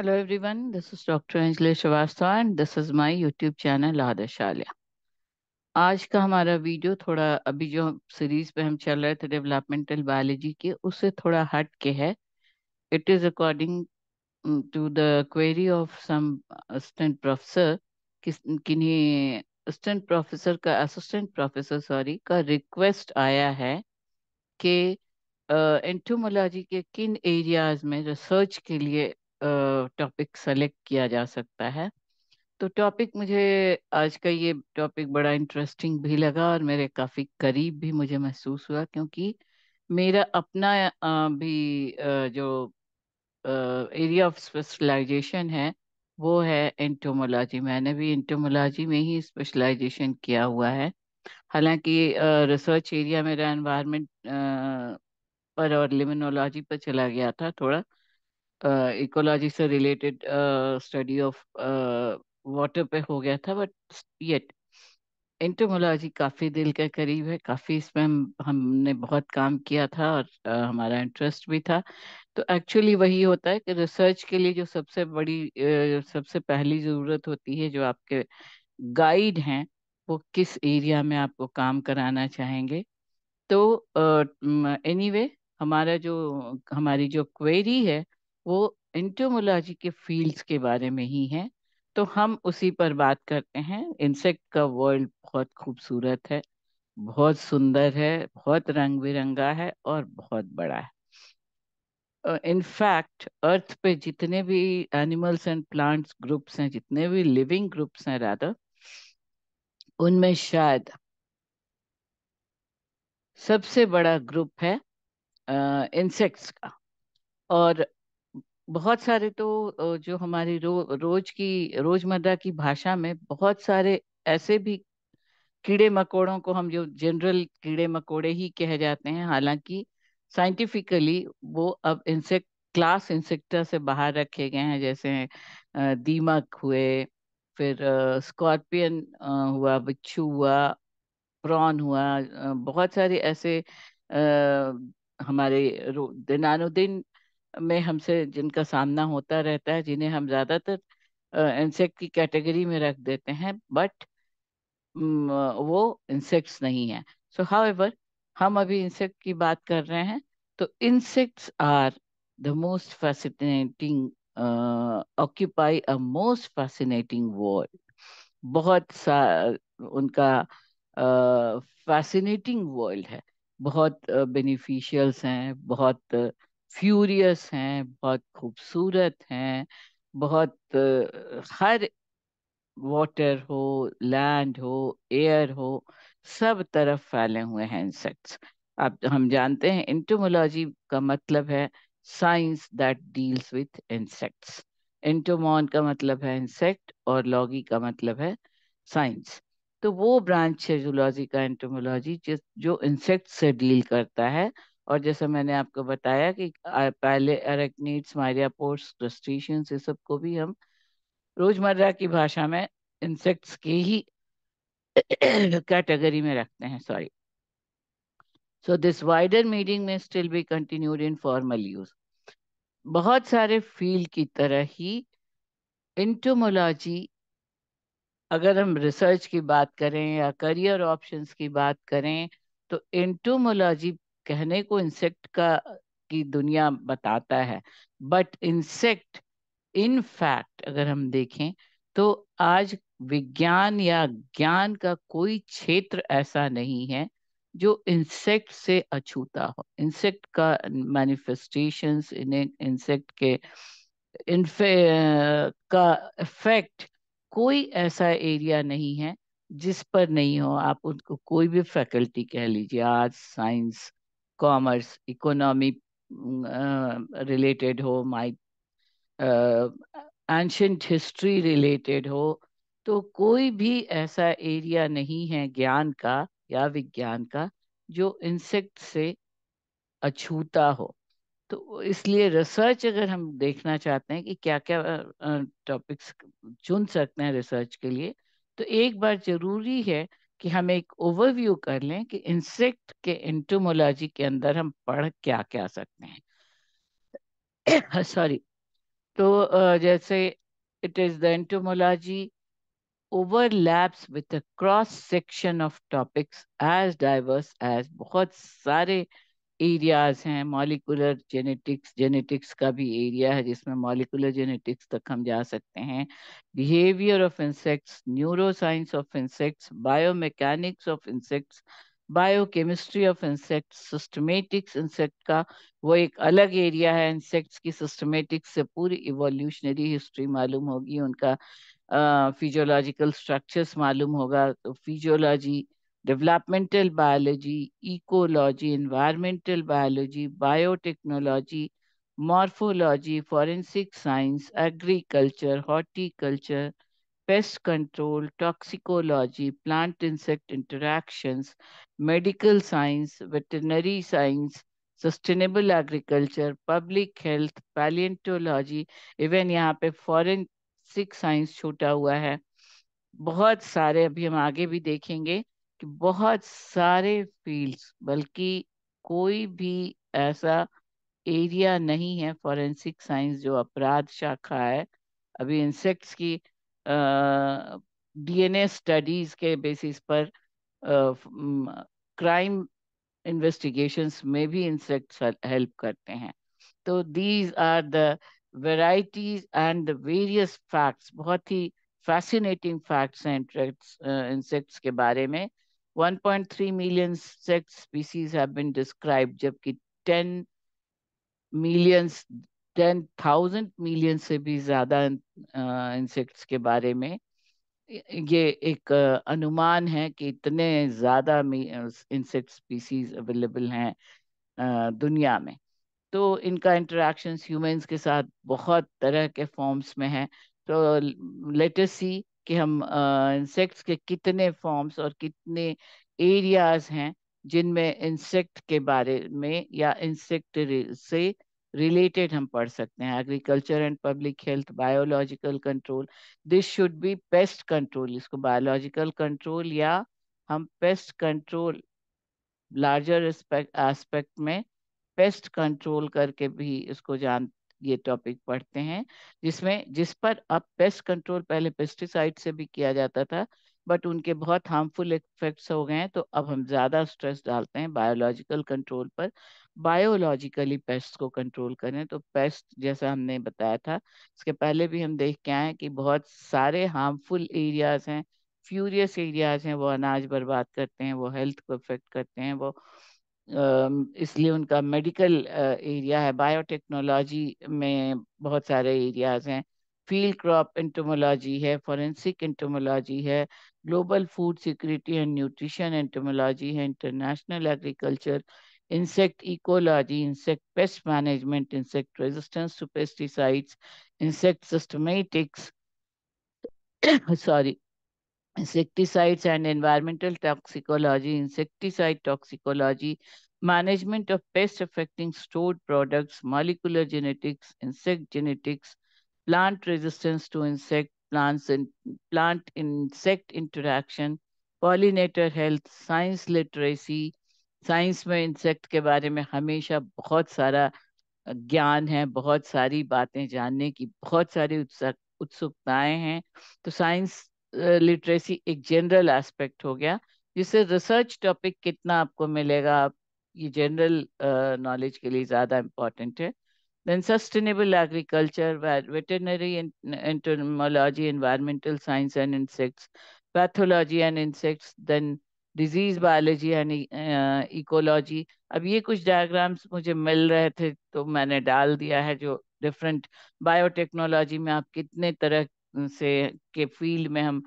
Hello everyone, this is Dr. Anjali Shrivastava and this is my YouTube channel Adarshaliya. आज का हमारा video थोड़ा अभी जो सीरीज पे हम चल रहे थे डेवलपमेंटल बायोलॉजी के उससे थोड़ा हट के है it is according to the query of some assistant professor किन्हीं असिस्टेंट प्रोफेसर का असिस्टेंट प्रोफेसर सॉरी का रिक्वेस्ट आया है कि एंटोमोलॉजी uh, के किन एरियाज में रिसर्च के लिए टॉपिक सेलेक्ट किया जा सकता है तो टॉपिक मुझे आज का ये टॉपिक बड़ा इंटरेस्टिंग भी लगा और मेरे काफ़ी करीब भी मुझे महसूस हुआ क्योंकि मेरा अपना भी जो एरिया ऑफ स्पेशलाइजेशन है वो है एंटोमोलॉजी मैंने भी एंटोमोलॉजी में ही स्पेशलाइजेशन किया हुआ है हालांकि रिसर्च एरिया मेरा एनवायरनमेंट पर और लिमिनोलॉजी पर चला गया था थोड़ा इकोलॉजी से रिलेटेड स्टडी ऑफ वाटर पे हो गया था बट येट एंटोमोलॉजी काफ़ी दिल के करीब है काफ़ी इसमें हमने बहुत काम किया था और आ, हमारा इंटरेस्ट भी था तो एक्चुअली वही होता है कि रिसर्च के लिए जो सबसे बड़ी आ, सबसे पहली ज़रूरत होती है जो आपके गाइड हैं वो किस एरिया में आपको काम कराना चाहेंगे तो एनी uh, anyway, हमारा जो हमारी जो क्वेरी है वो इंटोमोलॉजी के फील्ड्स के बारे में ही हैं तो हम उसी पर बात करते हैं इंसेक्ट का वर्ल्ड बहुत खूबसूरत है बहुत सुंदर है बहुत रंग बिरंगा है और बहुत बड़ा है इनफैक्ट अर्थ पे जितने भी एनिमल्स एंड प्लांट्स ग्रुप्स हैं जितने भी लिविंग ग्रुप्स हैं राधा उनमें शायद सबसे बड़ा ग्रुप है इंसेक्ट्स का और बहुत सारे तो जो हमारी रो, रोज की रोजमर्रा की भाषा में बहुत सारे ऐसे भी कीड़े मकोड़ों को हम जो जनरल कीड़े मकोड़े ही कह जाते हैं हालांकि साइंटिफिकली वो अब इंसेक्ट क्लास इंसेक्टर से बाहर रखे गए हैं जैसे दीमक हुए फिर स्कॉर्पियन हुआ बिच्छू हुआ प्रॉन हुआ बहुत सारे ऐसे हमारे दिनानुदिन में हमसे जिनका सामना होता रहता है जिन्हें हम ज़्यादातर इंसेक्ट की कैटेगरी में रख देते हैं बट वो इंसेक्ट्स नहीं है सो हाउ एवर हम अभी इंसेक्ट की बात कर रहे हैं तो insects are the most fascinating occupy a most fascinating world बहुत सा उनका फैसिनेटिंग uh, वर्ल्ड है बहुत बेनिफिशियल्स uh, हैं बहुत uh, फ्यूरियस हैं बहुत खूबसूरत हैं बहुत हर वाटर हो लैंड हो एयर हो सब तरफ फैले हुए हैं इंसेक्ट्स अब हम जानते हैं इंटोमोलॉजी का मतलब है science that deals with insects entomon का मतलब है इंसेक्ट और लॉगी का मतलब है साइंस तो वो ब्रांच है जूलॉजी का एंटोमोलॉजी जिस जो इंसेक्ट से डील करता है और जैसे मैंने आपको बताया कि पहले अरेक्नीट्स अरेक्नीड्स पोर्ट्स क्रस्टेशियंस ये सबको भी हम रोजमर्रा की भाषा में इंसेक्ट्स के ही कैटेगरी में रखते हैं sorry so this wider meaning में still be continued in formal use बहुत सारे फील्ड की तरह ही इंटोमोलॉजी अगर हम रिसर्च की बात करें या करियर ऑप्शंस की बात करें तो इंटोमोलॉजी कहने को इंसेक्ट का की दुनिया बताता है बट इंसेक्ट इन फैक्ट अगर हम देखें तो आज विज्ञान या ज्ञान का कोई क्षेत्र ऐसा नहीं है जो इंसेक्ट से अछूता हो इंसेक्ट का मैनिफेस्टेशंस इंसेक्ट के इनफे का इफेक्ट कोई ऐसा एरिया नहीं है जिस पर नहीं हो आप उनको कोई भी फैकल्टी कह लीजिए arts science commerce economy related हो माई एंशंट हिस्ट्री रिलेटेड हो तो कोई भी ऐसा एरिया नहीं है ज्ञान का या विज्ञान का जो इंसेक्ट से अछूता हो तो इसलिए रिसर्च अगर हम देखना चाहते हैं कि क्या क्या टॉपिक्स चुन सकते हैं रिसर्च के लिए तो एक बार जरूरी है कि हम एक ओवरव्यू कर लें कि इंसेक्ट के इंटोमोलॉजी के अंदर हम पढ़ क्या क्या सकते हैं सॉरी तो जैसे it is the entomology overlaps with a cross section of topics as diverse as बहुत सारे uh, एरियाज हैं मॉलिकुलर जेनेटिक्स जेनेटिक्स का भी एरिया है जिसमें मॉलिकुलर जेनेटिक्स तक हम जा सकते हैं behaviour of insects neuroscience of insects biomechanics of insects biochemistry of insect systematics insect का वो एक अलग एरिया है इंसेक्ट्स की सिस्टमेटिक्स से पूरी इवोल्यूशनरी हिस्ट्री मालूम होगी उनका फिजियोलॉजिकल स्ट्रक्चर्स मालूम होगा तो physiology developmental biology ecology environmental biology biotechnology morphology forensic science agriculture horticulture pest control toxicology plant insect interactions medical science veterinary science sustainable agriculture public health palaeontology even यहाँ पे forensic science छूटा हुआ है बहुत सारे अभी हम आगे भी देखेंगे कि बहुत सारे फील्ड्स बल्कि कोई भी ऐसा एरिया नहीं है फॉरेंसिक साइंस जो अपराध शाखा है अभी इंसेक्ट्स की डीएनए स्टडीज के बेसिस पर क्राइम इन्वेस्टिगेशंस में भी इंसेक्ट्स हेल्प करते हैं तो these are the varieties and various facts बहुत ही फैसिनेटिंग फैक्ट्स हैं इंसेक्ट्स के बारे में 1.3 million insect species have been described, जबकि 10 millions, 10,000 million से भी ज़्यादा इंसेक्ट्स के बारे में ये एक अनुमान है कि इतने ज़्यादा इंसेक्ट स्पीसीज अवेलेबल हैं दुनिया में तो इनका इंटरेक्शन ह्यूमंस के साथ बहुत तरह के फॉर्म्स में है तो लेटेस्ट सी कि हम इंसेक्ट्स के कितने फॉर्म्स और कितने एरियाज हैं जिनमें इंसेक्ट के बारे में या इंसेक्ट से रिलेटेड हम पढ़ सकते हैं agriculture and public health biological control this should be pest control इसको बायोलॉजिकल कंट्रोल या हम पेस्ट कंट्रोल लार्जर एस्पेक्ट में पेस्ट कंट्रोल करके भी इसको जान ये टॉपिक पढ़ते हैं जिसमें जिस पर अब पेस्ट कंट्रोल पहले पेस्टिसाइड से भी किया जाता था बट उनके बहुत हार्मफुल इफेक्ट्स हो गए हैं तो अब हम ज़्यादा स्ट्रेस डालते हैं बायोलॉजिकल कंट्रोल पर बायोलॉजिकली पेस्ट को कंट्रोल करें तो पेस्ट जैसा हमने बताया था इसके पहले भी हम देख के आए कि बहुत सारे हार्मफुल एरियाज हैं फ्यूरियस एरियाज हैं वो अनाज बर्बाद करते हैं वो हेल्थ को इफेक्ट करते हैं वो इसलिए उनका मेडिकल एरिया है बायोटेक्नोलॉजी में बहुत सारे एरियाज हैं फील्ड क्रॉप एंटोमोलॉजी है फॉरेंसिक एंटोमोलॉजी है global food security and nutrition entomology है international agriculture insect ecology insect pest management insect resistance to pesticides insect systematics sorry insecticides and environmental toxicology, insecticide toxicology, management of pest affecting stored products, molecular genetics, insect genetics, plant resistance to insect, plants and plant insect interaction, pollinator health, science literacy, science में insect के बारे में हमेशा बहुत सारा ज्ञान है बहुत सारी बातें जानने की बहुत सारी उत्सुकताएं हैं तो साइंस लिटरेसी एक जनरल एस्पेक्ट हो गया जिससे रिसर्च टॉपिक कितना आपको मिलेगा आप ये जनरल नॉलेज के लिए ज़्यादा इम्पोर्टेंट है then sustainable agriculture veterinary entomology environmental science and insects pathology and insects then disease biology and ecology अब ये कुछ डायग्राम्स मुझे मिल रहे थे तो मैंने डाल दिया है जो डिफरेंट बायोटेक्नोलॉजी में आप कितने तरह से के फील्ड में हम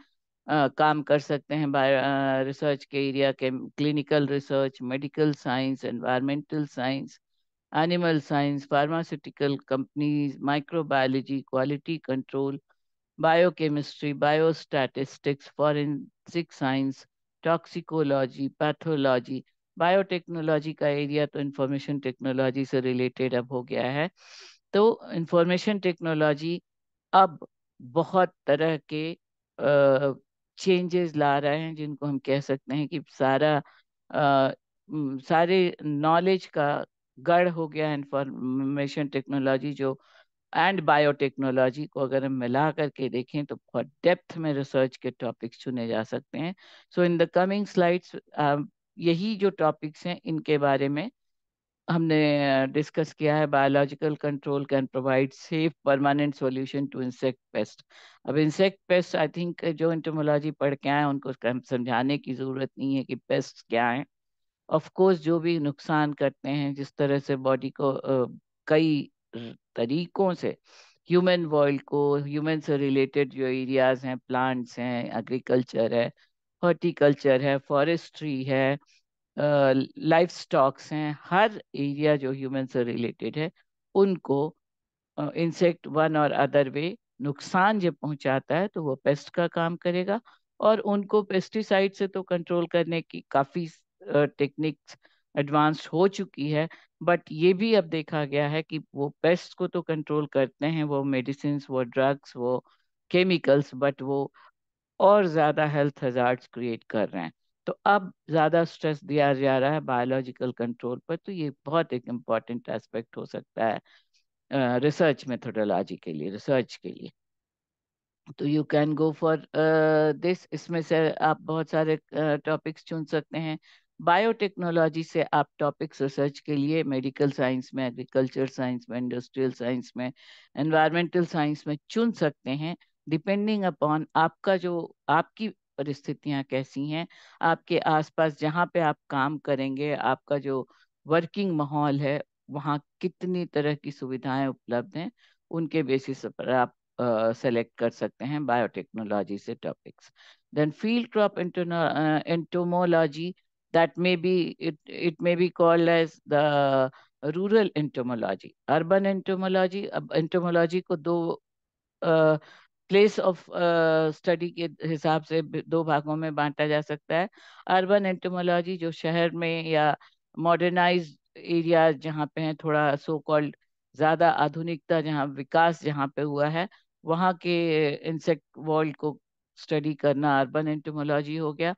आ, काम कर सकते हैं बायो रिसर्च के एरिया के clinical research medical science environmental science animal science pharmaceutical companies microbiology quality control biochemistry biostatistics forensic science toxicology pathology biotechnology का एरिया तो इंफॉर्मेशन टेक्नोलॉजी से रिलेटेड अब हो गया है तो इंफॉर्मेशन टेक्नोलॉजी अब बहुत तरह के चेंजेस ला रहे हैं जिनको हम कह सकते हैं कि सारा आ, सारे नॉलेज का गढ़ हो गया इंफॉर्मेशन टेक्नोलॉजी जो एंड बायोटेक्नोलॉजी को अगर हम मिला करके देखें तो बहुत डेप्थ में रिसर्च के टॉपिक्स चुने जा सकते हैं so in the coming slides यही जो टॉपिक्स हैं इनके बारे में हमने डिस्कस किया है biological control can provide safe permanent solution to insect pest अब इंसेक्ट पेस्ट आई थिंक जो इंटोमोलॉजी पढ़ के आए उनको समझाने की ज़रूरत नहीं है कि पेस्ट क्या है ऑफ कोर्स जो भी नुकसान करते हैं जिस तरह से बॉडी को कई तरीकों से ह्यूमन वर्ल्ड को ह्यूमन से रिलेटेड जो एरियाज हैं प्लांट्स हैं एग्रीकल्चर है हॉर्टिकल्चर है फॉरेस्ट्री है लाइफ स्टॉक्स हैं हर एरिया जो ह्यूमन से रिलेटेड है उनको इंसेक्ट वन और अदर वे नुकसान जब पहुंचाता है तो वो पेस्ट का काम करेगा और उनको पेस्टिसाइड से तो कंट्रोल करने की काफ़ी टेक्निक्स एडवांस हो चुकी है बट ये भी अब देखा गया है कि वो पेस्ट को तो कंट्रोल करते हैं वो मेडिसिन वो ड्रग्स वो केमिकल्स बट वो और ज़्यादा हेल्थ हजार्ड्स क्रिएट कर रहे हैं तो अब ज़्यादा स्ट्रेस दिया जा रहा है बायोलॉजिकल कंट्रोल पर तो ये बहुत एक इम्पॉर्टेंट एस्पेक्ट हो सकता है रिसर्च मेथोडोलॉजी के लिए रिसर्च के लिए तो you can go for this इसमें से आप बहुत सारे टॉपिक्स uh, चुन सकते हैं बायोटेक्नोलॉजी से आप टॉपिक्स रिसर्च के लिए मेडिकल साइंस में एग्रीकल्चर साइंस में इंडस्ट्रियल साइंस में एनवायरमेंटल साइंस में चुन सकते हैं डिपेंडिंग अपॉन आपका जो आपकी परिस्थितियां कैसी हैं आपके आसपास जहां पे आप काम करेंगे आपका जो वर्किंग माहौल है वहां कितनी तरह की सुविधाएं उपलब्ध हैं उनके बेसिस पर आप सेलेक्ट कर सकते हैं बायोटेक्नोलॉजी से topics then field crop entomology that may be it may be called as the rural entomology urban entomology अब एंटोमोलॉजी को दो uh, प्लेस ऑफ स्टडी के हिसाब से दो भागों में बांटा जा सकता है अर्बन एंटोमोलॉजी जो शहर में या मॉडर्नाइज एरिया जहाँ पे हैं थोड़ा सो कॉल्ड ज़्यादा आधुनिकता जहाँ विकास जहाँ पे हुआ है वहाँ के इंसेक्ट वर्ल्ड को स्टडी करना अर्बन एंटोमोलॉजी हो गया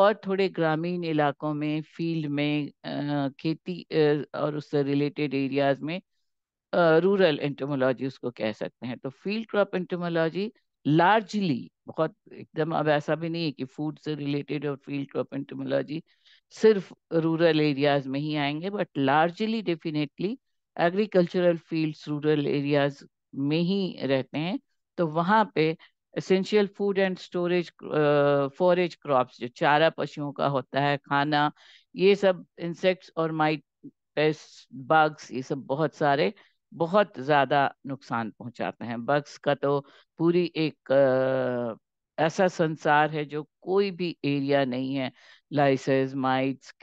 और थोड़े ग्रामीण इलाकों में फील्ड में खेती और उससे रिलेटेड एरियाज में रूरल एंटोमोलॉजी उसको कह सकते हैं तो फील्ड क्रॉप एंटोमोलॉजी लार्जली बहुत एकदम अब ऐसा भी नहीं है कि फूड से रिलेटेड और फील्ड क्रॉप एंटोमोलॉजी सिर्फ रूरल एरियाज में ही आएंगे but largely definitely agricultural fields rural areas में ही रहते हैं तो वहाँ पे essential food and storage forage crops जो चारा पशुओं का होता है खाना ये सब इंसेक्ट्स और माइट पेस्ट बग्स ये सब बहुत सारे बहुत ज़्यादा नुकसान पहुंचाते हैं बग्स का तो पूरी एक आ, ऐसा संसार है जो कोई भी एरिया नहीं है लाइसेस माइट्स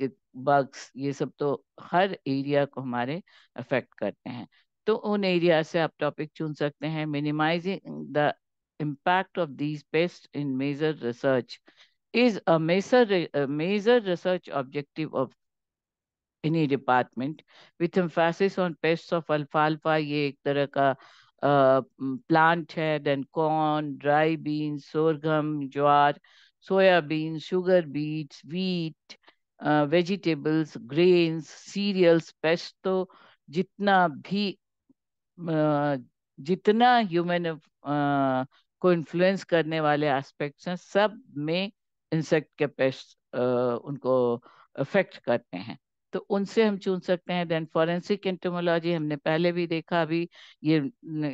बग्स ये सब तो हर एरिया को हमारे अफेक्ट करते हैं तो उन एरिया से आप टॉपिक चुन सकते हैं minimising the impact of these pest in major research is a major major research objective of any department with emphasis on pests of alfalfa ये एक तरह का प्लांट uh, है then corn dry beans sorghum ज्वार soybean sugar beets wheat vegetables grains cereals pest तो जितना भी uh, जितना ह्यूमन uh, को इन्फ्लुएंस करने वाले एस्पेक्ट्स हैं सब में इंसेक्ट के पेस्ट उनको अफेक्ट करते हैं तो उनसे हम चुन सकते हैं देन फॉरेंसिक एंटोमोलॉजी हमने पहले भी देखा अभी ये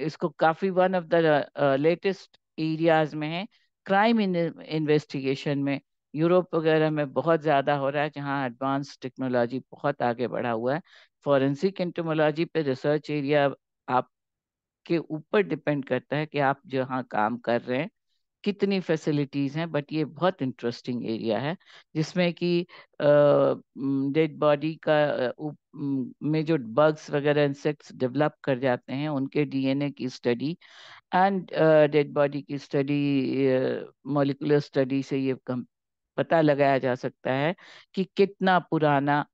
इसको काफी one of the latest areas में है क्राइम इन्वेस्टिगेशन में यूरोप वगैरह में बहुत ज़्यादा हो रहा है जहाँ एडवांस टेक्नोलॉजी बहुत आगे बढ़ा हुआ है फॉरेंसिक एंटोमोलॉजी पे रिसर्च एरिया आपके ऊपर डिपेंड करता है कि आप जहाँ काम कर रहे हैं कितनी फैसिलिटीज हैं बट ये बहुत इंटरेस्टिंग एरिया है जिसमें कि डेड बॉडी का उप, में जो बग्स वगैरह इंसेक्ट्स डेवलप कर जाते हैं उनके डीएनए की स्टडी एंड डेड बॉडी की स्टडी मोलिकुलर स्टडी से ये कम, पता लगाया जा सकता है कि कितना पुराना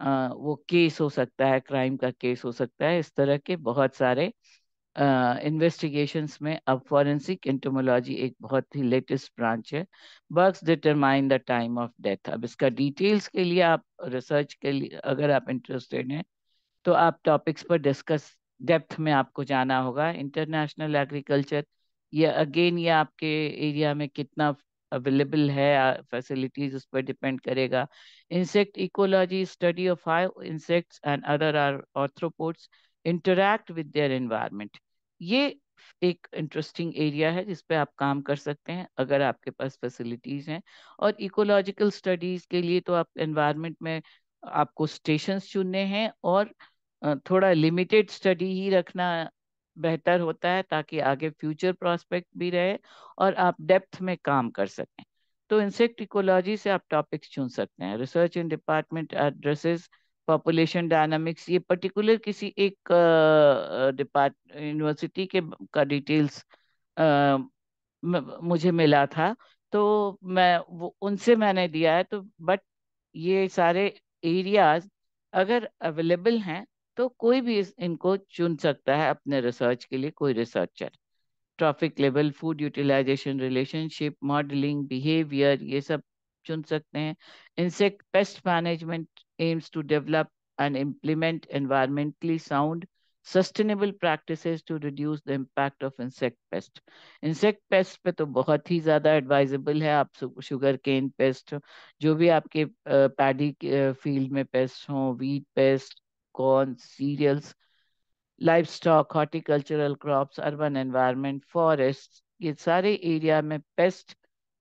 आ, वो केस हो सकता है क्राइम का केस हो सकता है इस तरह के बहुत सारे इन्वेस्टिगेशंस में अब फॉरेंसिक एंटोमोलॉजी एक बहुत ही लेटेस्ट ब्रांच है works determine the time of death अब इसका डिटेल्स के लिए आप रिसर्च के लिए अगर आप इंटरेस्टेड हैं तो आप टॉपिक्स पर डिस्कस डेप्थ में आपको जाना होगा इंटरनेशनल एग्रीकल्चर ये अगेन ये आपके एरिया में कितना अवेलेबल है फैसिलिटीज उस पर डिपेंड करेगा insect ecology study of five insects and other are arthropods interact with their environment ये एक इंटरेस्टिंग एरिया है जिस पे आप काम कर सकते हैं अगर आपके पास फैसिलिटीज हैं और इकोलॉजिकल स्टडीज के लिए तो आप एनवायरनमेंट में आपको स्टेशंस चुनने हैं और थोड़ा लिमिटेड स्टडी ही रखना बेहतर होता है ताकि आगे फ्यूचर प्रॉस्पेक्ट भी रहे और आप डेप्थ में काम कर सकें तो इंसेक्ट इकोलॉजी से आप टॉपिक्स चुन सकते हैं research in department addresses population dynamics ये पर्टिकुलर किसी एक डिपार्ट यूनिवर्सिटी के का डिटेल्स मुझे मिला था तो मैं वो उनसे मैंने दिया है तो बट ये सारे एरियाज अगर अवेलेबल हैं तो कोई भी इनको चुन सकता है अपने रिसर्च के लिए कोई researcher trophic level food utilisation relationship modelling behaviour ये सब चुन सकते हैं insect pest management aims to develop and implement environmentally sound, sustainable practices to reduce the impact of insect pests. Insect pests, पे तो बहुत ही ज़्यादा advisable है आप sugar cane pest जो भी आपके paddy field में pest हो wheat pest, corn, cereals, livestock, horticultural crops, urban environment, forests ये सारे area में pest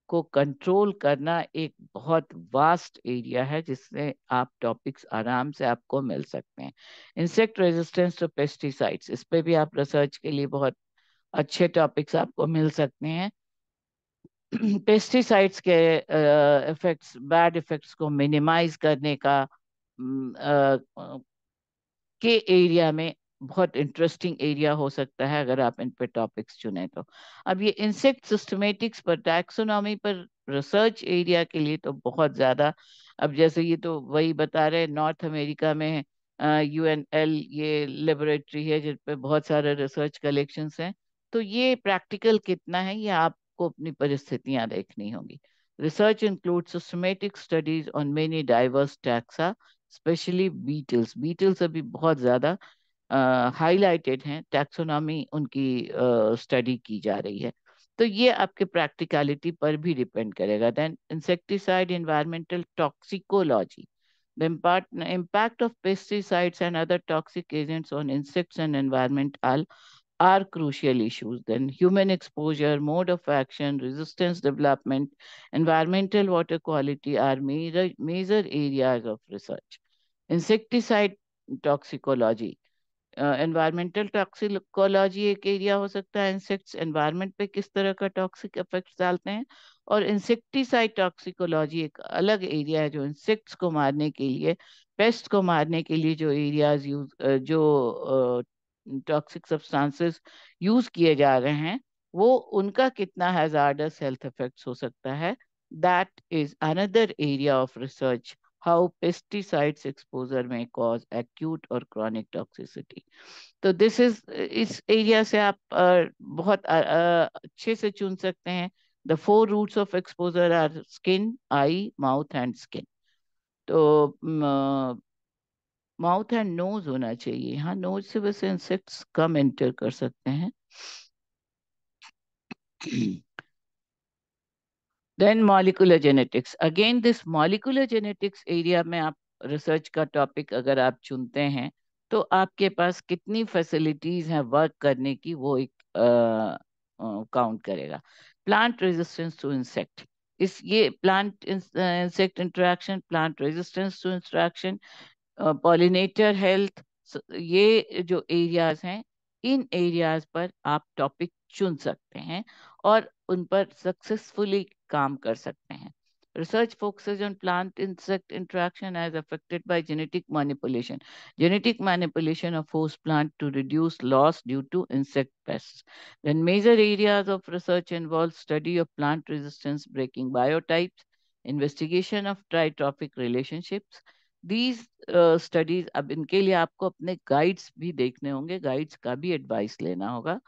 को कंट्रोल करना एक बहुत वास्ट एरिया है जिसमें आप टॉपिक्स आराम से आपको मिल सकते हैं इंसेक्ट रेजिस्टेंस टू पेस्टिसाइड्स इस पे भी आप रिसर्च के लिए बहुत अच्छे टॉपिक्स आपको मिल सकते हैं पेस्टिसाइड्स के इफेक्ट्स बैड इफेक्ट्स को मिनिमाइज करने का uh, के एरिया में बहुत इंटरेस्टिंग एरिया हो सकता है अगर आप इन पे टॉपिक्स चुने तो अब ये इंसेक्ट सिस्टमेटिक्स पर टैक्सोनॉमी पर रिसर्च एरिया के लिए तो बहुत ज़्यादा अब जैसे ये तो वही बता रहे नॉर्थ अमेरिका में यू एन एल ये लेबोरेटरी है जिस पे बहुत सारे रिसर्च कलेक्शन हैं तो ये प्रैक्टिकल कितना है ये आपको अपनी परिस्थितियां देखनी होंगी research include systematic studies on many diverse taxa specially beetles beetles अभी बहुत ज़्यादा हाईलाइटेड हैं टैक्सोनॉमी उनकी स्टडी की जा रही है तो ये आपके प्रैक्टिकलिटी पर भी डिपेंड करेगा then insecticide environmental toxicology the impact of pesticides and other toxic agents on insects and environment all are crucial issues then human exposure mode of action resistance development environmental water quality are major areas of research insecticide toxicology environmental toxicology एक एरिया हो सकता है insects environment पे किस तरह का toxic effect डालते हैं और इंसेक्टिसाइड टॉक्सिकोलॉजी एक अलग एरिया है जो इंसेक्ट्स को मारने के लिए पेस्ट को मारने के लिए जो एरियाज यूज जो टॉक्सिक सब्सटेंसेस यूज किए जा रहे हैं वो उनका कितना हैजार्डस हेल्थ इफेक्ट्स हो सकता है that is another area of research how pesticides exposure may cause acute or chronic toxicity. so this is is area se aap bahut acche se chun sakte hain the four routes of exposure are skin eye mouth and skin to mouth and nose होना चाहिए हाँ knows से वैसे insects कम enter कर सकते हैं then molecular genetics again this molecular genetics area में आप रिसर्च का टॉपिक अगर आप चुनते हैं तो आपके पास कितनी फैसिलिटीज हैं वर्क करने की वो एक काउंट करेगा plant resistance to insect is ये plant insect interaction plant resistance to interaction pollinator health ये जो एरियाज हैं इन एरियाज पर आप टॉपिक चुन सकते हैं और उन पर सक्सेसफुली काम कर सकते हैं research focuses on plant insect interaction as affected by genetic manipulation genetic manipulation of host plant to reduce loss due to insect pest then major areas of research involve study of plant resistance breaking biotypes investigation of tritrophic relationships these studies अब इनके लिए आपको अपने guides भी देखने होंगे guides का भी एडवाइस लेना होगा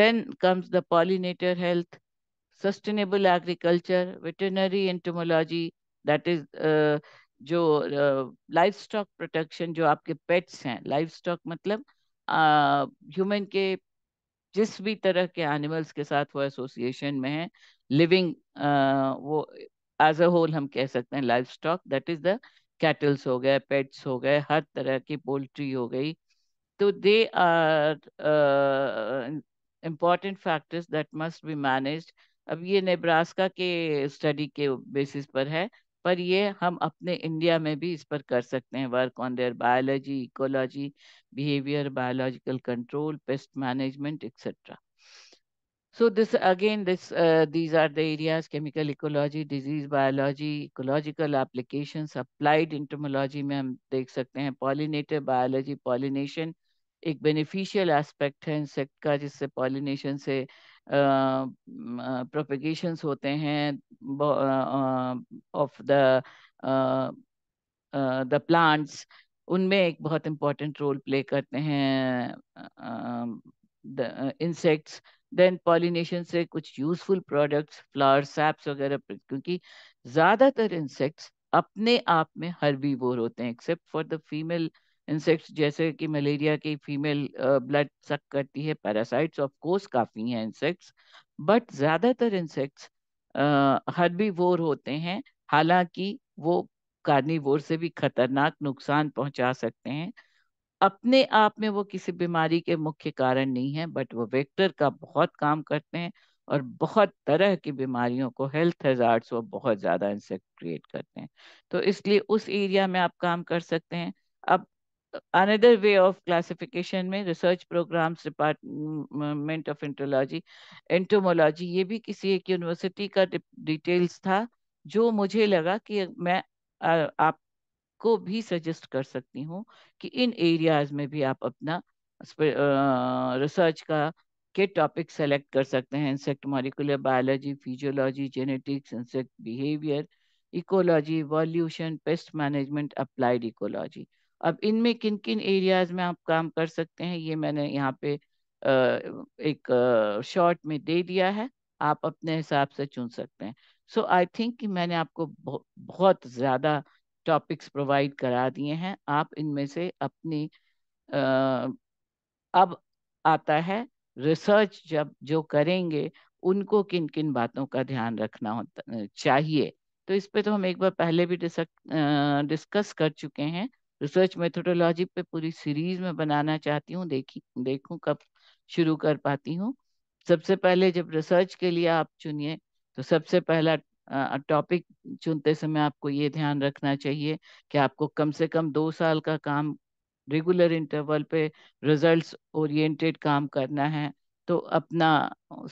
then comes the pollinator health sustainable agriculture, veterinary entomology, that is uh, जो लाइफ स्टॉक प्रोटेक्शन जो आपके पेट्स हैं लाइफ स्टॉक मतलब ह्यूमन uh, के जिस भी तरह के एनिमल्स के साथ वो एसोसिएशन में है लिविंग uh, वो एज अ होल हम कह सकते हैं livestock that is the cattles हो गए पेट्स हो गए हर तरह की पोल्ट्री हो गई तो they are important factors that must be managed अब ये नेब्रास्का के स्टडी के बेसिस पर है पर ये हम अपने इंडिया में भी इस पर कर सकते हैं work on their biology ecology behaviour biological control pest management etcetera so this again this these are the areas chemical ecology disease biology ecological application applied entomology में हम देख सकते हैं पॉलिनेटिव बायोलॉजी पॉलिनेशन एक बेनिफिशियल एस्पेक्ट है insect का जिससे pollination से प्रोपेगेशंस होते हैं ऑफ द द प्लांट्स उनमें एक बहुत इम्पोर्टेंट रोल प्ले करते हैं इंसेक्ट्स देन पॉलिनेशन से कुछ यूजफुल प्रोडक्ट्स फ्लावर सैप्स वगैरह क्योंकि ज़्यादातर इंसेक्ट्स अपने आप में हर्बीवोर होते हैं except for the female insects जैसे कि मलेरिया की फीमेल ब्लड सक करती है पैरासाइट्स ऑफ कोर्स काफ़ी हैं इंसेक्ट्स बट ज़्यादातर इंसेक्ट्स वोर होते हैं हालांकि वो कार्निवोर से भी खतरनाक नुकसान पहुंचा सकते हैं अपने आप में वो किसी बीमारी के मुख्य कारण नहीं है बट वो वेक्टर का बहुत काम करते हैं और बहुत तरह की बीमारियों को हेल्थ हजार्ड्स वो बहुत ज़्यादा इंसेक्ट क्रिएट करते हैं तो इसलिए उस एरिया में आप काम कर सकते हैं अब अनदर वे ऑफ classification में research programs department of entomology entomology ये भी किसी एक यूनिवर्सिटी का डिटेल्स था जो मुझे लगा कि मैं आ, आपको भी सजेस्ट कर सकती हूँ कि इन एरियाज में भी आप अपना रिसर्च का के टॉपिक सेलेक्ट कर सकते हैं insect molecular biology physiology genetics insect behaviour ecology evolution pest management applied ecology अब इनमें किन किन एरियाज में आप काम कर सकते हैं ये मैंने यहाँ पे एक शॉर्ट में दे दिया है आप अपने हिसाब से चुन सकते हैं सो आई थिंक कि मैंने आपको बहुत ज़्यादा टॉपिक्स प्रोवाइड करा दिए हैं आप इनमें से अपनी अब आता है रिसर्च जब जो करेंगे उनको किन किन बातों का ध्यान रखना होता चाहिए तो इस पे तो हम एक बार पहले भी डिस्कस कर चुके हैं रिसर्च मेथोडोलॉजी पे पूरी सीरीज में बनाना चाहती हूँ देखी देखूँ कब शुरू कर पाती हूँ सबसे पहले जब रिसर्च के लिए आप चुनिए तो सबसे पहला टॉपिक चुनते समय आपको ये ध्यान रखना चाहिए कि आपको कम से कम दो साल का काम रेगुलर इंटरवल पे रिजल्ट्स ओरिएंटेड काम करना है तो अपना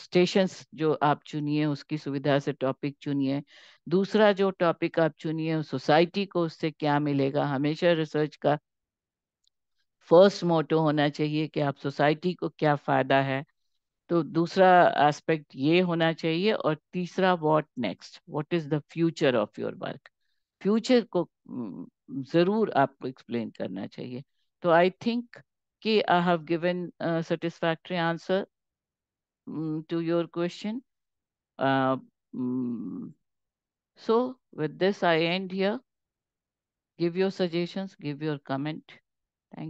स्टेशंस जो आप चुनिए उसकी सुविधा से टॉपिक चुनिए दूसरा जो टॉपिक आप चुनिए सोसाइटी को उससे क्या मिलेगा हमेशा रिसर्च का फर्स्ट मोटो होना चाहिए कि आप सोसाइटी को क्या फ़ायदा है तो दूसरा एस्पेक्ट ये होना चाहिए और तीसरा what next what is the future of your work future को ज़रूर आपको एक्सप्लेन करना चाहिए तो आई थिंक कि I have given satisfactory answer to your question So with this, I end here. Give your suggestions, give your comment.